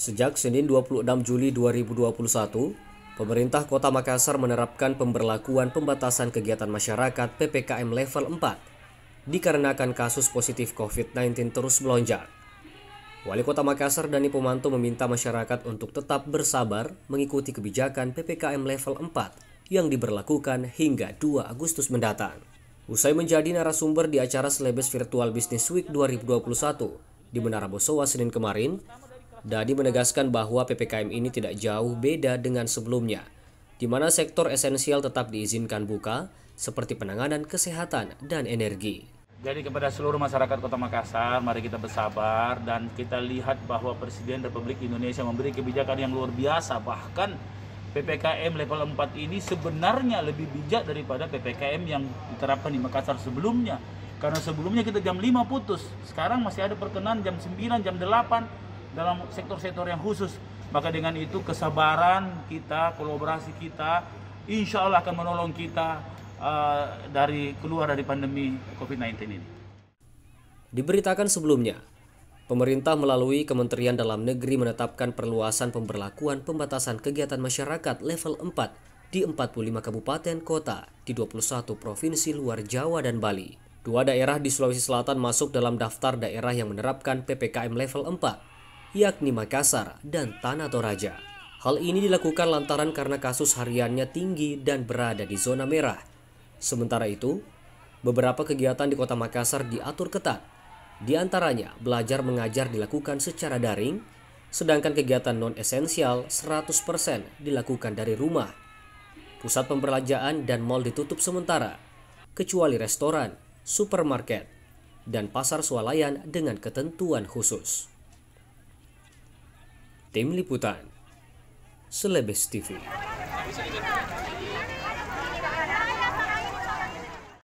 Sejak Senin 26 Juli 2021, pemerintah Kota Makassar menerapkan pemberlakuan pembatasan kegiatan masyarakat PPKM level 4 dikarenakan kasus positif COVID-19 terus melonjak. Wali Kota Makassar Dani Pomanto meminta masyarakat untuk tetap bersabar mengikuti kebijakan PPKM level 4 yang diberlakukan hingga 2 Agustus mendatang. Usai menjadi narasumber di acara Selebes Virtual Business Week 2021 di Menara Bosowa Senin kemarin, Dadi menegaskan bahwa PPKM ini tidak jauh beda dengan sebelumnya, di mana sektor esensial tetap diizinkan buka, seperti penanganan kesehatan dan energi. Jadi kepada seluruh masyarakat Kota Makassar, mari kita bersabar dan kita lihat bahwa Presiden Republik Indonesia memberi kebijakan yang luar biasa. Bahkan PPKM level 4 ini sebenarnya lebih bijak daripada PPKM yang diterapkan di Makassar sebelumnya. Karena sebelumnya kita jam 5 putus, sekarang masih ada perkenan jam 9, jam 8 dalam sektor-sektor yang khusus. Maka dengan itu kesabaran kita, kolaborasi kita, insya Allah akan menolong kita uh, dari keluar dari pandemi COVID-19 ini. Diberitakan sebelumnya, pemerintah melalui Kementerian Dalam Negeri menetapkan perluasan pemberlakuan pembatasan kegiatan masyarakat level 4 di 45 kabupaten kota di 21 provinsi luar Jawa dan Bali. Dua daerah di Sulawesi Selatan masuk dalam daftar daerah yang menerapkan PPKM level 4, yakni Makassar dan Tanah Toraja. Hal ini dilakukan lantaran karena kasus hariannya tinggi dan berada di zona merah. Sementara itu, beberapa kegiatan di kota Makassar diatur ketat. Di antaranya, belajar mengajar dilakukan secara daring, sedangkan kegiatan non-esensial 100% dilakukan dari rumah. Pusat pembelanjaan dan mal ditutup sementara, kecuali restoran, supermarket, dan pasar swalayan dengan ketentuan khusus. Tim Liputan Selebes TV